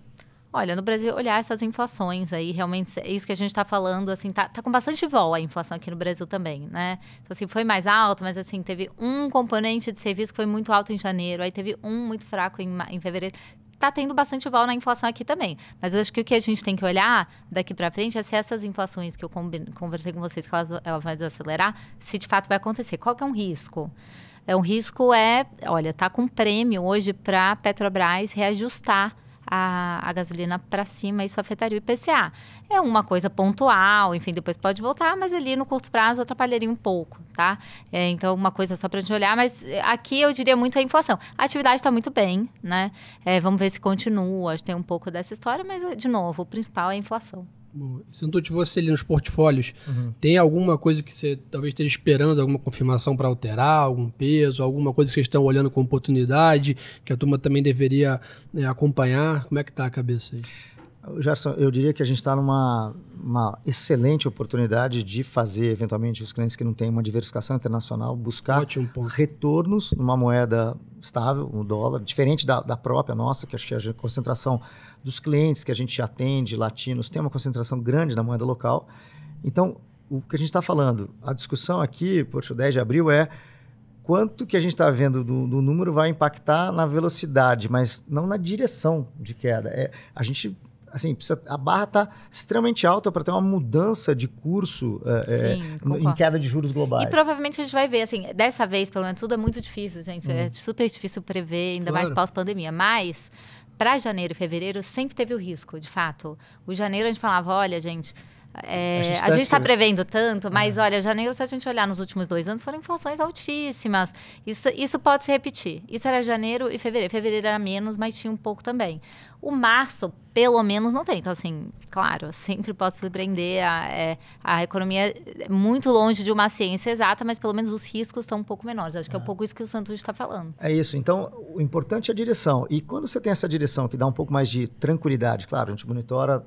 Olha, no Brasil, olhar essas inflações aí, realmente, é isso que a gente está falando, assim, tá, tá, com bastante vol a inflação aqui no Brasil também, né? Então, assim, foi mais alta, mas, assim, teve um componente de serviço que foi muito alto em janeiro, aí teve um muito fraco em, em fevereiro está tendo bastante vol na inflação aqui também. Mas eu acho que o que a gente tem que olhar daqui para frente é se essas inflações que eu conversei com vocês, que elas, ela vai desacelerar, se de fato vai acontecer. Qual que é um risco? É, um risco é, olha, tá com prêmio hoje para Petrobras reajustar a, a gasolina para cima, isso afetaria o IPCA. É uma coisa pontual, enfim, depois pode voltar, mas ali no curto prazo atrapalharia um pouco, tá? É, então, uma coisa só para a gente olhar, mas é, aqui eu diria muito a inflação. A atividade está muito bem, né? É, vamos ver se continua, tem um pouco dessa história, mas, de novo, o principal é a inflação. Você não você ali nos portfólios. Uhum. Tem alguma coisa que você talvez esteja esperando, alguma confirmação para alterar, algum peso, alguma coisa que vocês estão olhando com oportunidade, que a turma também deveria né, acompanhar? Como é que está a cabeça aí? Gerson, eu diria que a gente está numa uma excelente oportunidade de fazer, eventualmente, os clientes que não têm uma diversificação internacional buscar Ótimo, retornos numa moeda estável, o um dólar, diferente da, da, própria nossa, que acho que a concentração dos clientes que a gente atende, latinos, tem uma concentração grande na moeda local. Então, o que a gente está falando, a discussão aqui, poxa, 10 de abril é quanto que a gente está vendo do, do, número vai impactar na velocidade, mas não na direção de queda. É, a gente assim, precisa, a barra está extremamente alta para ter uma mudança de curso é, é Sim, em queda de juros globais. E provavelmente a gente vai ver, assim, dessa vez, pelo menos, tudo é muito difícil, gente. É uhum. super difícil prever, ainda claro. mais pós-pandemia. Mas para janeiro e fevereiro sempre teve o risco, de fato. O janeiro a gente falava, olha, gente, é, a gente está tá, tá prevendo tanto, mas é. olha, janeiro, se a gente olhar nos últimos dois anos, foram inflações altíssimas. Isso, isso pode se repetir. Isso era janeiro e fevereiro. Fevereiro era menos, mas tinha um pouco também. O março, pelo menos, não tem. Então, assim, claro, *laughs* sempre pode surpreender. A, é, a economia é muito longe de uma ciência exata, mas pelo menos os riscos estão um pouco menores. Acho que é, é um pouco isso que o Santos está falando. É isso. Então, o importante é a direção. E quando você tem essa direção que dá um pouco mais de tranquilidade, claro, a gente monitora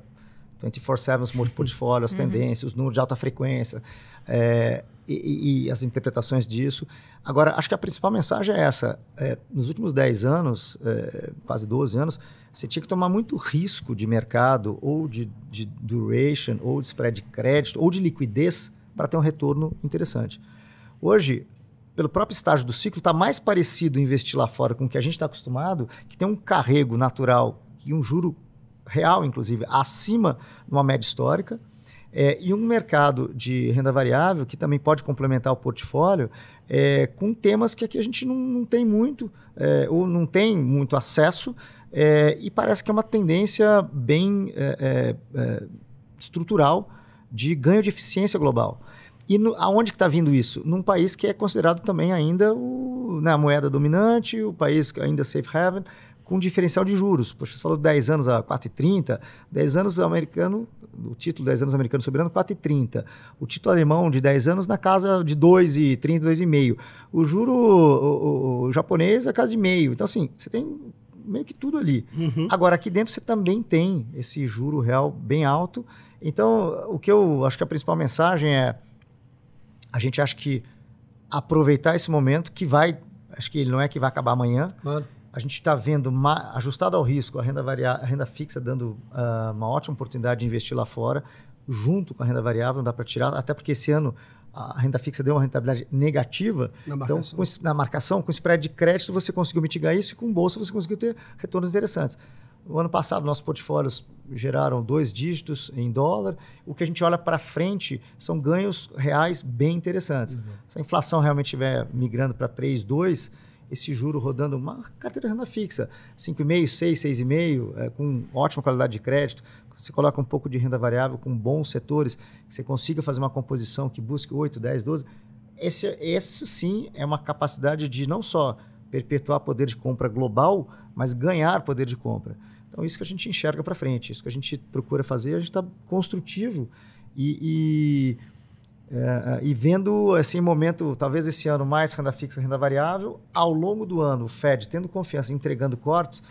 então, a os portfólios, uhum. as uhum. tendências, os números de alta frequência é, e, e, as interpretações disso. Agora, acho que a principal mensagem é essa. É, nos últimos 10 anos, é, quase 12 anos, você tinha que tomar muito risco de mercado ou de, de duration, ou de spread de crédito, ou de liquidez para ter um retorno interessante. Hoje, pelo próprio estágio do ciclo, está mais parecido investir lá fora com o que a gente está acostumado, que tem um carrego natural e um juro real, inclusive, acima de uma média histórica. É, e um mercado de renda variável que também pode complementar o portfólio é, com temas que aqui a gente não, não tem muito é, ou não tem muito acesso é, e parece que é uma tendência bem é, é, estrutural de ganho de eficiência global. E no, aonde que está vindo isso? Num país que é considerado também ainda o, né, a moeda dominante, o país ainda safe haven com diferencial de juros. Poxa, você falou 10 anos a 4,30, 10 anos americano, o título 10 anos americano soberano 4,30. O título alemão de 10 anos na casa de 2,30, 2,5. O juro o, o, o japonês a é casa de meio. Então, assim, você tem meio que tudo ali. Uhum. Agora, aqui dentro você também tem esse juro real bem alto. Então, o que eu acho que a principal mensagem é a gente acha que aproveitar esse momento que vai, acho que ele não é que vai acabar amanhã, claro a gente está vendo, ajustado ao risco, a renda, variável, a renda fixa dando uh, uma ótima oportunidade de investir lá fora, junto com a renda variável, não dá para tirar, até porque esse ano a renda fixa deu uma rentabilidade negativa. Na então, marcação. Então, na marcação, com spread de crédito, você conseguiu mitigar isso e com bolsa você conseguiu ter retornos interessantes. O ano passado, nossos portfólios geraram dois dígitos em dólar. O que a gente olha para frente são ganhos reais bem interessantes. Uhum. Se a inflação realmente estiver migrando para 3,2%, esse juro rodando uma carteira de renda fixa, 5,5, 6, 6,5, é, com ótima qualidade de crédito, você coloca um pouco de renda variável com bons setores, que você consiga fazer uma composição que busque 8, 10, 12. Esse, esse sim é uma capacidade de não só perpetuar poder de compra global, mas ganhar poder de compra. Então, isso que a gente enxerga para frente, isso que a gente procura fazer, a gente está construtivo e, e é, é, e vendo assim momento, talvez esse ano mais renda fixa, renda variável, ao longo do ano, o Fed tendo confiança, entregando cortes,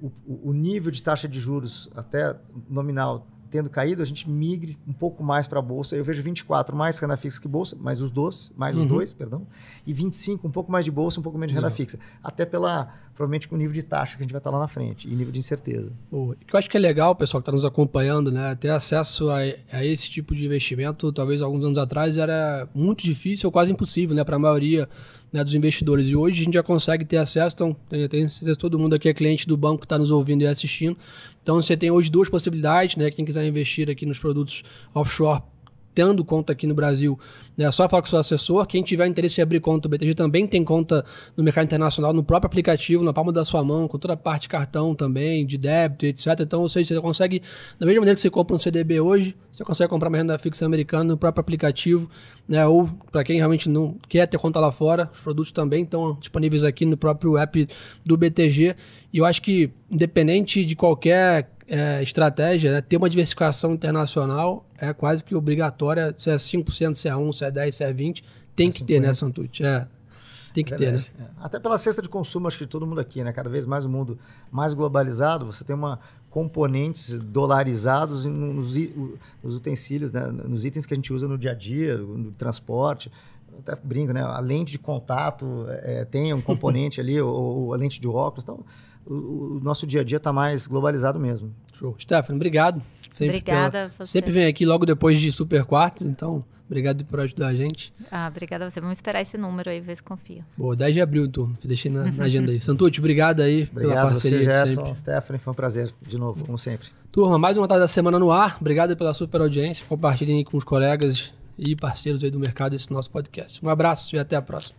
o, o nível de taxa de juros até nominal tendo caído, a gente migre um pouco mais para a bolsa. Eu vejo 24 mais renda fixa que bolsa, mais os dois, mais uhum. os dois, perdão, e 25 um pouco mais de bolsa, um pouco menos de renda uhum. fixa, até pela provavelmente com o nível de taxa que a gente vai estar lá na frente e nível de incerteza. O que eu acho que é legal, pessoal que está nos acompanhando, né, ter acesso a, a, esse tipo de investimento, talvez alguns anos atrás era muito difícil, ou quase impossível, né, para a maioria né, dos investidores. E hoje a gente já consegue ter acesso, então tem, tem todo mundo aqui é cliente do banco que está nos ouvindo e assistindo. Então você tem hoje duas possibilidades, né? Quem quiser investir aqui nos produtos offshore tendo conta aqui no Brasil. Né, é só falar com o seu assessor. Quem tiver interesse em abrir conta do BTG também tem conta no mercado internacional, no próprio aplicativo, na palma da sua mão, com toda a parte de cartão também, de débito, etc. Então, ou seja, você consegue, da mesma maneira que você compra um CDB hoje, você consegue comprar uma renda fixa americana no próprio aplicativo, né? Ou para quem realmente não quer ter conta lá fora, os produtos também estão disponíveis aqui no próprio app do BTG. E eu acho que, independente de qualquer é, estratégia, né? ter uma diversificação internacional é quase que obrigatória, se é 5%, se é 1%, se é 10%, se é 20%, tem é que 50. ter, né, Santucci? É. Tem que ter, né? É. Até pela cesta de consumo, acho que todo mundo aqui, né? Cada vez mais o mundo mais globalizado, você tem uma componentes dolarizados nos, nos utensílios, né? nos itens que a gente usa no dia a dia, no transporte até brinco, né? A lente de contato é, é tem um componente ali, *laughs* ou, ou, a lente de óculos. Então, o, o nosso dia a dia está mais globalizado mesmo. Show. Stephanie, obrigado. Sempre obrigada. Pela... Sempre vem aqui logo depois de Super Quartos, então obrigado por ajudar a gente. Ah, obrigada a você. Vamos esperar esse número aí, ver se confia. Boa, 10 de abril, turma. Então. Deixei na, na agenda aí. *laughs* Santucci, obrigado aí obrigado pela parceria você, Gerson, sempre. Stephanie, foi um prazer, de novo, como sempre. Turma, mais uma tarde da semana no ar. Obrigado pela super audiência. Compartilhem aí com os colegas e parceiros aí do mercado esse nosso podcast. Um abraço e até a próxima.